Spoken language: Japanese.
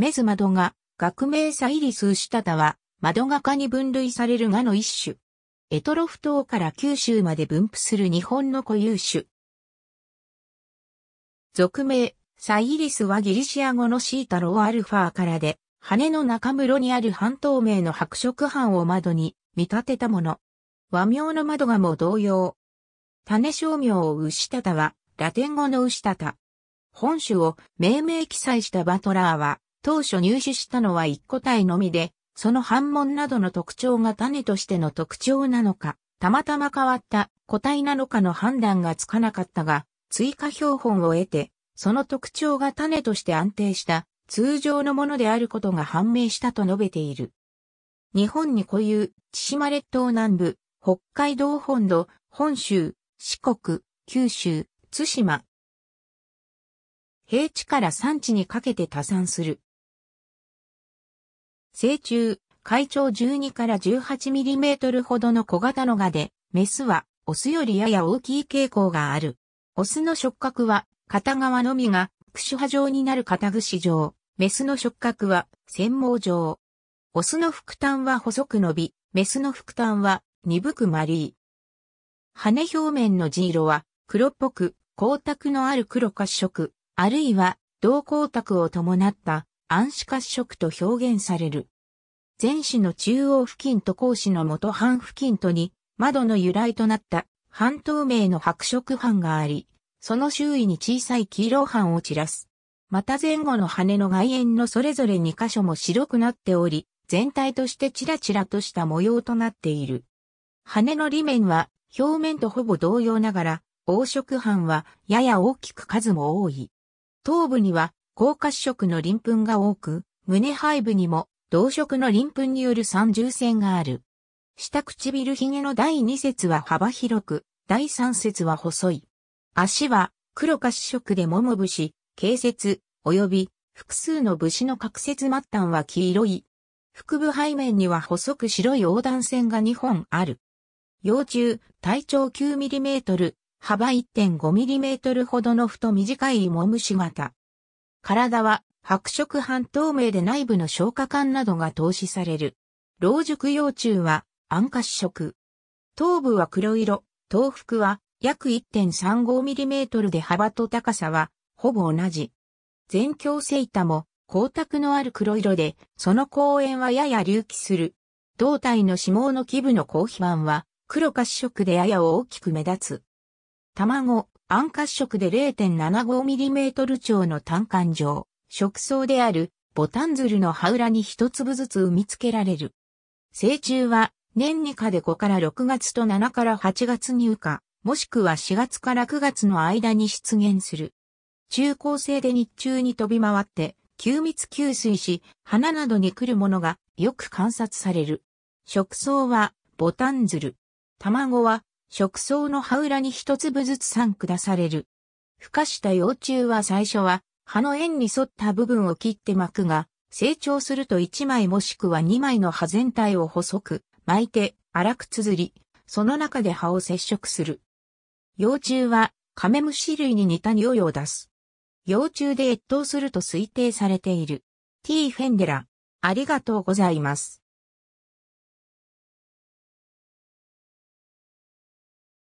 メズマドガ、学名サイリスウシタタは、マドガ科に分類されるガの一種。エトロフ島から九州まで分布する日本の固有種。俗名、サイリスはギリシア語のシータローアルファーからで、羽の中室にある半透明の白色斑を窓に見立てたもの。和名の窓がも同様。種商名を牛タタは、ラテン語の牛タタ。本種を命名記載したバトラーは、当初入手したのは一個体のみで、その反問などの特徴が種としての特徴なのか、たまたま変わった個体なのかの判断がつかなかったが、追加標本を得て、その特徴が種として安定した通常のものであることが判明したと述べている。日本に固有、千島列島南部、北海道本土、本州、四国、九州、津島。平地から山地にかけて多産する。成虫、海長12から18ミリメートルほどの小型のガで、メスはオスよりやや大きい傾向がある。オスの触覚は片側のみがクシュ状になる片串状、メスの触覚は繊毛状。オスの腹端は細く伸び、メスの腹端は鈍く丸い。羽表面の地色は黒っぽく光沢のある黒褐色、あるいは銅光沢を伴った暗視褐色と表現される。前市の中央付近と後市の元半付近とに、窓の由来となった半透明の白色斑があり、その周囲に小さい黄色斑を散らす。また前後の羽の外縁のそれぞれ2箇所も白くなっており、全体としてチラチラとした模様となっている。羽の裏面は表面とほぼ同様ながら、黄色斑はやや大きく数も多い。頭部には高褐色の鱗粉が多く、胸背部にも同色の鱗粉による三重線がある。下唇髭の第二節は幅広く、第三節は細い。足は黒か四色で桃節、形節、及び複数の節の角節末端は黄色い。腹部背面には細く白い横断線が2本ある。幼虫、体長 9mm、幅 1.5mm ほどの太短い芋虫型。体は白色半透明で内部の消化管などが透視される。老熟幼虫は暗褐色。頭部は黒色、頭腹は約 1.35mm で幅と高さはほぼ同じ。全鏡セ板も光沢のある黒色で、その公園はやや隆起する。胴体の脂肪の基部の高皮板は黒褐色でやや大きく目立つ。卵、暗褐色で 0.75mm 超の単管状。食草であるボタンズルの葉裏に一粒ずつ産み付けられる。成虫は年にかで5から6月と7から8月に羽化、もしくは4月から9月の間に出現する。中高生で日中に飛び回って、休密吸水し、花などに来るものがよく観察される。食草はボタンズル。卵は食草の葉裏に一粒ずつ産下される。孵化した幼虫は最初は葉の円に沿った部分を切って巻くが、成長すると1枚もしくは2枚の葉全体を細く巻いて粗く綴り、その中で葉を接触する。幼虫はカメムシ類に似た匂いを出す。幼虫で越冬すると推定されている。T フェンデラ、ありがとうございます。